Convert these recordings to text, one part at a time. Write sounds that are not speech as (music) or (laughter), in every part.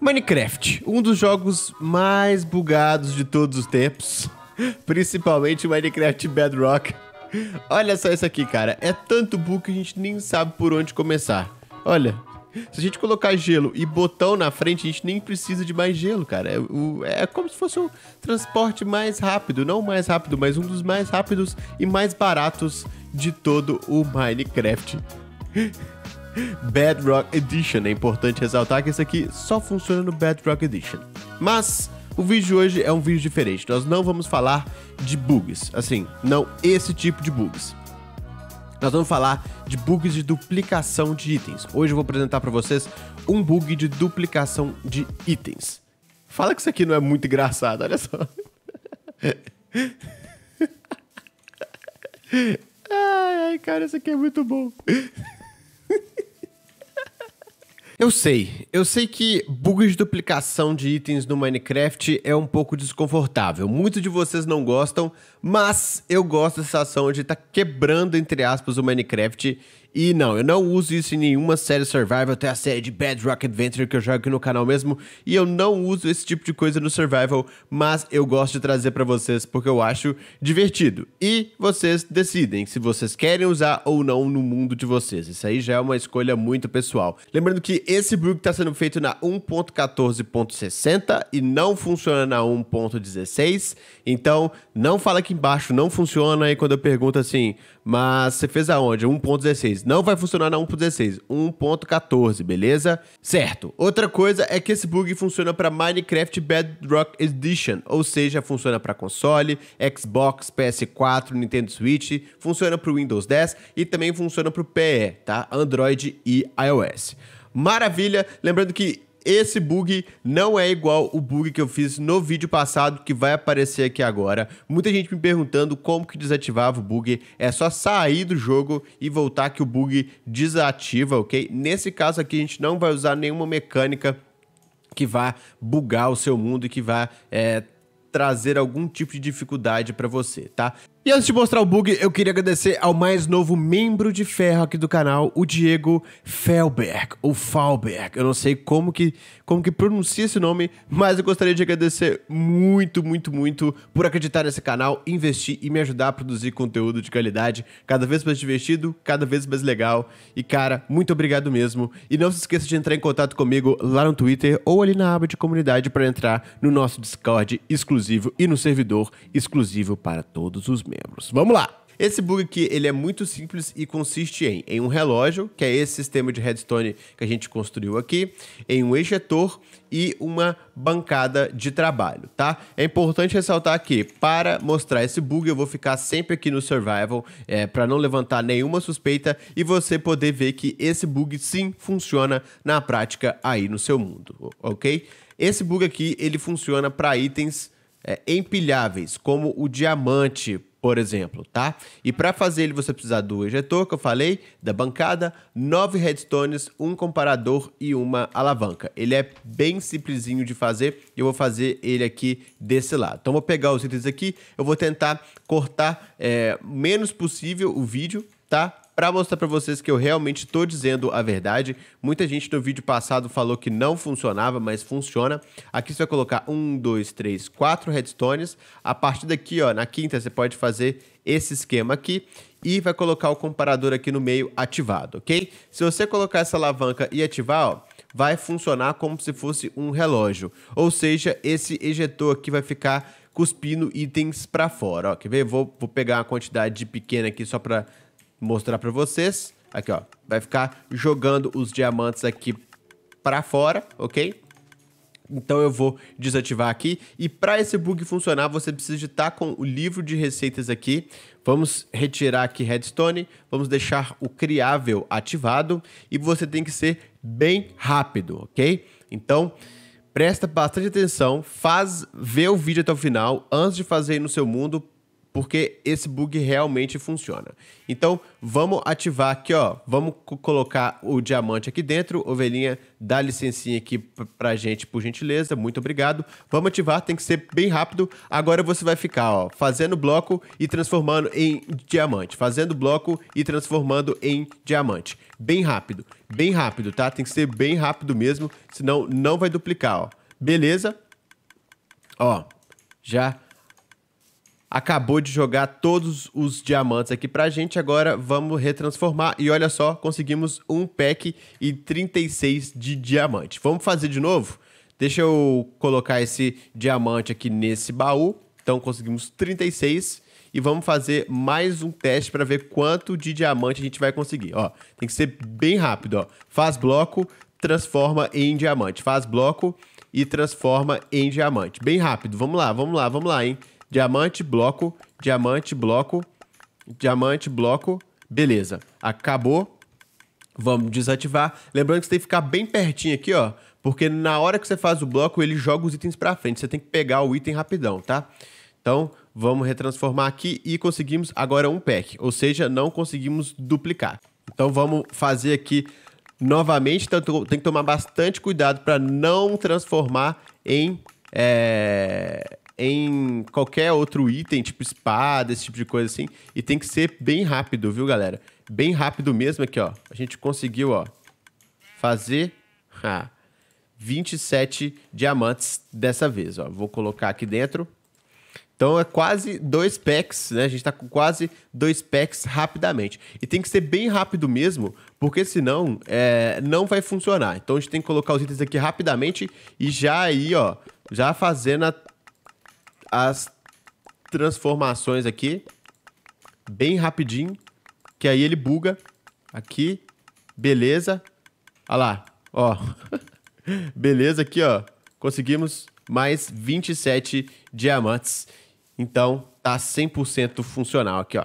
Minecraft, um dos jogos mais bugados de todos os tempos, (laughs) principalmente Minecraft Bedrock. Olha só isso aqui, cara, é tanto bug que a gente nem sabe por onde começar. Olha, se a gente colocar gelo e botão na frente, a gente nem precisa de mais gelo, cara. É, o, é como se fosse o um transporte mais rápido, não mais rápido, mas um dos mais rápidos e mais baratos de todo o Minecraft. (laughs) (laughs) Bedrock Edition. É importante ressaltar que isso aqui só funciona no Bedrock Edition. Mas o vídeo de hoje é um vídeo diferente. Nós não vamos falar de bugs, assim, não esse tipo de bugs. Nós vamos falar de bugs de duplicação de itens. Hoje eu vou apresentar para vocês um bug de duplicação de itens. Fala que isso aqui não é muito engraçado, olha só. (laughs) ai, ai, cara, isso aqui é muito bom. Eu sei, eu sei que bugs de duplicação de itens no Minecraft é um pouco desconfortável. Muitos de vocês não gostam, mas eu gosto dessa sensação de estar tá quebrando, entre aspas, o Minecraft. E não, eu não uso isso em nenhuma série Survival, até a série de Bedrock Adventure que eu jogo aqui no canal mesmo. E eu não uso esse tipo de coisa no Survival, mas eu gosto de trazer para vocês porque eu acho divertido. E vocês decidem se vocês querem usar ou não no mundo de vocês. Isso aí já é uma escolha muito pessoal. Lembrando que esse bug está sendo feito na 1.14.60 e não funciona na 1.16. Então, não fala aqui embaixo, não funciona. Aí quando eu pergunto assim, mas você fez aonde? 1.16. Não vai funcionar na 1.16, 1.14, beleza? Certo. Outra coisa é que esse bug funciona para Minecraft Bedrock Edition, ou seja, funciona para console, Xbox, PS4, Nintendo Switch, funciona para o Windows 10 e também funciona para o PE, tá? Android e iOS. Maravilha! Lembrando que esse bug não é igual o bug que eu fiz no vídeo passado, que vai aparecer aqui agora. Muita gente me perguntando como que desativava o bug. É só sair do jogo e voltar que o bug desativa, ok? Nesse caso aqui, a gente não vai usar nenhuma mecânica que vá bugar o seu mundo e que vá é, trazer algum tipo de dificuldade para você, tá? E antes de mostrar o bug, eu queria agradecer ao mais novo membro de ferro aqui do canal, o Diego Felberg, ou Falberg. Eu não sei como que, como que pronuncia esse nome, mas eu gostaria de agradecer muito, muito, muito por acreditar nesse canal, investir e me ajudar a produzir conteúdo de qualidade, cada vez mais divertido, cada vez mais legal. E cara, muito obrigado mesmo. E não se esqueça de entrar em contato comigo lá no Twitter ou ali na aba de comunidade para entrar no nosso Discord exclusivo e no servidor exclusivo para todos os membros membros. Vamos lá! Esse bug aqui, ele é muito simples e consiste em, em um relógio, que é esse sistema de redstone que a gente construiu aqui, em um ejetor e uma bancada de trabalho, tá? É importante ressaltar que para mostrar esse bug eu vou ficar sempre aqui no survival é, para não levantar nenhuma suspeita e você poder ver que esse bug sim funciona na prática aí no seu mundo, ok? Esse bug aqui ele funciona para itens é, empilháveis, como o diamante, por exemplo, tá? E para fazer ele você precisa do ejetor, que eu falei, da bancada, nove redstones, um comparador e uma alavanca. Ele é bem simplesinho de fazer eu vou fazer ele aqui desse lado. Então vou pegar os itens aqui, eu vou tentar cortar é, menos possível o vídeo, tá? Para mostrar para vocês que eu realmente estou dizendo a verdade, muita gente no vídeo passado falou que não funcionava, mas funciona. Aqui você vai colocar um, dois, três, quatro redstones. A partir daqui, ó, na quinta, você pode fazer esse esquema aqui e vai colocar o comparador aqui no meio ativado, ok? Se você colocar essa alavanca e ativar, ó, vai funcionar como se fosse um relógio. Ou seja, esse ejetor aqui vai ficar cuspindo itens para fora, ó. Quer ver? Vou, vou pegar uma quantidade pequena aqui só para mostrar para vocês. Aqui, ó. Vai ficar jogando os diamantes aqui para fora, ok? Então eu vou desativar aqui. E para esse bug funcionar, você precisa de estar com o livro de receitas aqui. Vamos retirar aqui redstone, vamos deixar o criável ativado e você tem que ser bem rápido, ok? Então, presta bastante atenção, faz, vê o vídeo até o final antes de fazer no seu mundo porque esse bug realmente funciona. Então, vamos ativar aqui, ó. Vamos colocar o diamante aqui dentro. Ovelhinha, dá licencinha aqui pra gente, por gentileza. Muito obrigado. Vamos ativar, tem que ser bem rápido. Agora você vai ficar, ó, fazendo bloco e transformando em diamante. Fazendo bloco e transformando em diamante. Bem rápido, bem rápido, tá? Tem que ser bem rápido mesmo, senão não vai duplicar, ó. Beleza? Ó, já acabou de jogar todos os diamantes aqui pra gente. Agora vamos retransformar. E olha só, conseguimos um pack e 36 de diamante. Vamos fazer de novo? Deixa eu colocar esse diamante aqui nesse baú. Então conseguimos 36 e vamos fazer mais um teste para ver quanto de diamante a gente vai conseguir. Ó, tem que ser bem rápido, ó. Faz bloco, transforma em diamante. Faz bloco e transforma em diamante. Bem rápido. Vamos lá, vamos lá, vamos lá, hein? diamante, bloco, diamante, bloco, diamante, bloco. Beleza. Acabou. Vamos desativar. Lembrando que você tem que ficar bem pertinho aqui, ó. Porque na hora que você faz o bloco, ele joga os itens para frente. Você tem que pegar o item rapidão, tá? Então, vamos retransformar aqui e conseguimos agora um pack. Ou seja, não conseguimos duplicar. Então, vamos fazer aqui novamente. Então, tem que tomar bastante cuidado para não transformar em... É em qualquer outro item, tipo espada, esse tipo de coisa assim. E tem que ser bem rápido, viu, galera? Bem rápido mesmo aqui, ó. A gente conseguiu, ó, fazer ha, ah, 27 diamantes dessa vez, ó. Vou colocar aqui dentro. Então é quase dois packs, né? A gente tá com quase dois packs rapidamente. E tem que ser bem rápido mesmo, porque senão é, não vai funcionar. Então a gente tem que colocar os itens aqui rapidamente e já aí, ó, já fazendo a as transformações aqui bem rapidinho, que aí ele buga aqui, beleza. Olha lá, ó. (laughs) beleza aqui, ó. Conseguimos mais 27 diamantes. Então, tá 100% funcional aqui, ó.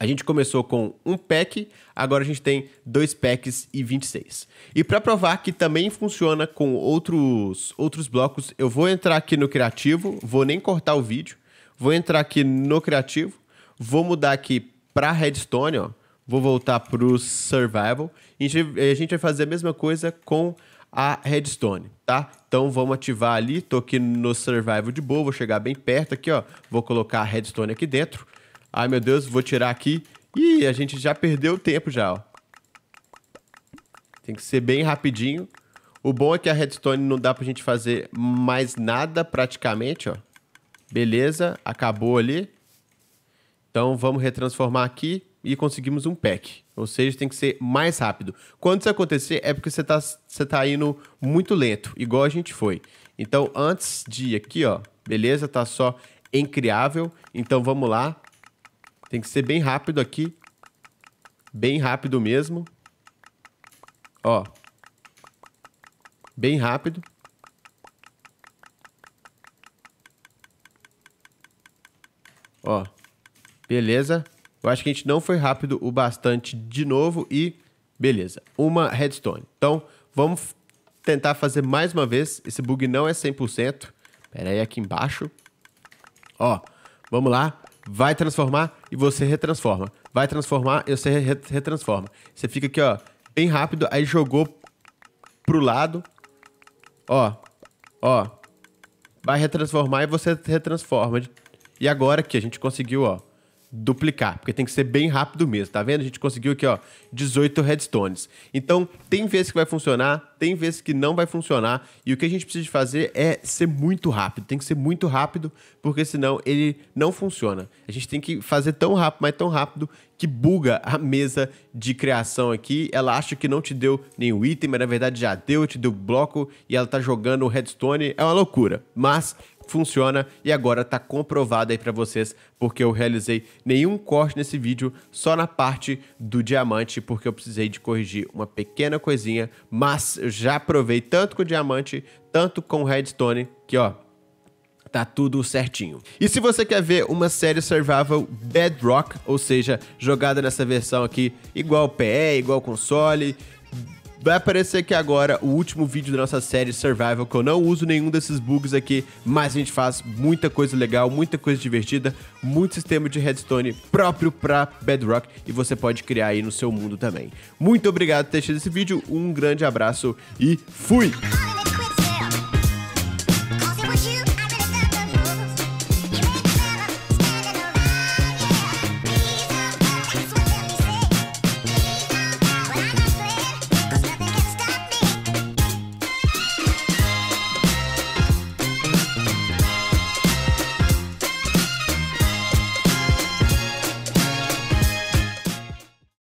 A gente começou com um pack, agora a gente tem dois packs e 26. E para provar que também funciona com outros, outros blocos, eu vou entrar aqui no criativo, vou nem cortar o vídeo, vou entrar aqui no criativo, vou mudar aqui para redstone, ó, vou voltar para o survival, e a gente vai fazer a mesma coisa com a redstone, tá? Então vamos ativar ali, tô aqui no survival de boa, vou chegar bem perto aqui, ó, vou colocar a redstone aqui dentro, Ai, meu Deus, vou tirar aqui. Ih, a gente já perdeu o tempo já, ó. Tem que ser bem rapidinho. O bom é que a redstone não dá pra gente fazer mais nada praticamente, ó. Beleza, acabou ali. Então vamos retransformar aqui e conseguimos um pack. Ou seja, tem que ser mais rápido. Quando isso acontecer, é porque você tá, você tá indo muito lento, igual a gente foi. Então antes de aqui, ó, beleza, tá só em criável. Então vamos lá, tem que ser bem rápido aqui. Bem rápido mesmo. Ó. Bem rápido. Ó. Beleza. Eu acho que a gente não foi rápido o bastante de novo e... Beleza. Uma redstone. Então, vamos tentar fazer mais uma vez. Esse bug não é 100%. Pera aí, aqui embaixo. Ó, vamos lá vai transformar e você retransforma. Vai transformar e você retransforma. Você fica aqui, ó, bem rápido, aí jogou pro lado. Ó, ó. Vai retransformar e você retransforma. E agora que a gente conseguiu, ó duplicar, porque tem que ser bem rápido mesmo, tá vendo? A gente conseguiu aqui, ó, 18 redstones. Então, tem vezes que vai funcionar, tem vezes que não vai funcionar, e o que a gente precisa fazer é ser muito rápido, tem que ser muito rápido, porque senão ele não funciona. A gente tem que fazer tão rápido, mas tão rápido, que buga a mesa de criação aqui, ela acha que não te deu nenhum item, mas na verdade já deu, te deu bloco, e ela tá jogando redstone, é uma loucura. Mas funciona e agora está comprovado aí para vocês, porque eu realizei nenhum corte nesse vídeo, só na parte do diamante, porque eu precisei de corrigir uma pequena coisinha, mas já provei tanto com o diamante, tanto com o redstone, que ó, tá tudo certinho. E se você quer ver uma série survival bedrock, ou seja, jogada nessa versão aqui igual PE, igual console, Vai aparecer aqui agora o último vídeo da nossa série Survival, que eu não uso nenhum desses bugs aqui, mas a gente faz muita coisa legal, muita coisa divertida, muito sistema de redstone próprio para Bedrock e você pode criar aí no seu mundo também. Muito obrigado por ter assistido esse vídeo, um grande abraço e fui!